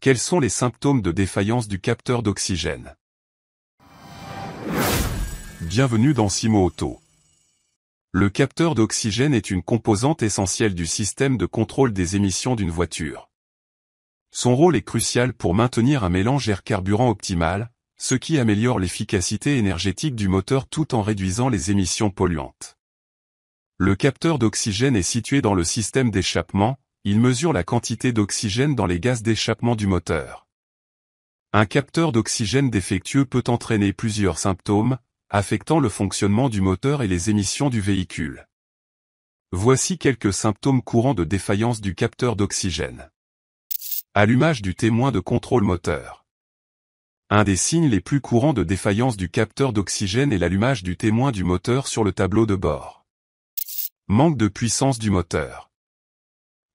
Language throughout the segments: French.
Quels sont les symptômes de défaillance du capteur d'oxygène Bienvenue dans Simo Auto. Le capteur d'oxygène est une composante essentielle du système de contrôle des émissions d'une voiture. Son rôle est crucial pour maintenir un mélange air-carburant optimal, ce qui améliore l'efficacité énergétique du moteur tout en réduisant les émissions polluantes. Le capteur d'oxygène est situé dans le système d'échappement, il mesure la quantité d'oxygène dans les gaz d'échappement du moteur. Un capteur d'oxygène défectueux peut entraîner plusieurs symptômes, affectant le fonctionnement du moteur et les émissions du véhicule. Voici quelques symptômes courants de défaillance du capteur d'oxygène. Allumage du témoin de contrôle moteur. Un des signes les plus courants de défaillance du capteur d'oxygène est l'allumage du témoin du moteur sur le tableau de bord. Manque de puissance du moteur.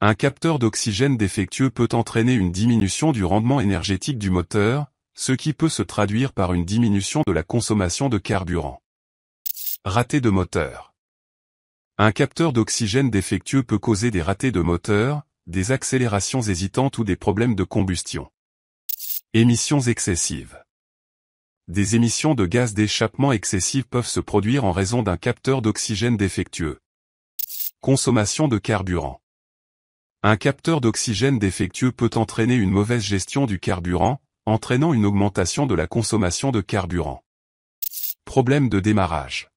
Un capteur d'oxygène défectueux peut entraîner une diminution du rendement énergétique du moteur, ce qui peut se traduire par une diminution de la consommation de carburant. Raté de moteur. Un capteur d'oxygène défectueux peut causer des ratés de moteur, des accélérations hésitantes ou des problèmes de combustion. Émissions excessives. Des émissions de gaz d'échappement excessives peuvent se produire en raison d'un capteur d'oxygène défectueux. Consommation de carburant. Un capteur d'oxygène défectueux peut entraîner une mauvaise gestion du carburant, entraînant une augmentation de la consommation de carburant. Problème de démarrage.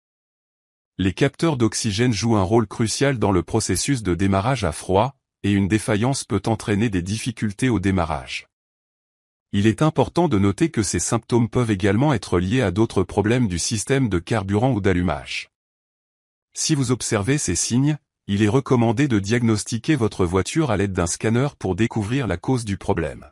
Les capteurs d'oxygène jouent un rôle crucial dans le processus de démarrage à froid, et une défaillance peut entraîner des difficultés au démarrage. Il est important de noter que ces symptômes peuvent également être liés à d'autres problèmes du système de carburant ou d'allumage. Si vous observez ces signes, il est recommandé de diagnostiquer votre voiture à l'aide d'un scanner pour découvrir la cause du problème.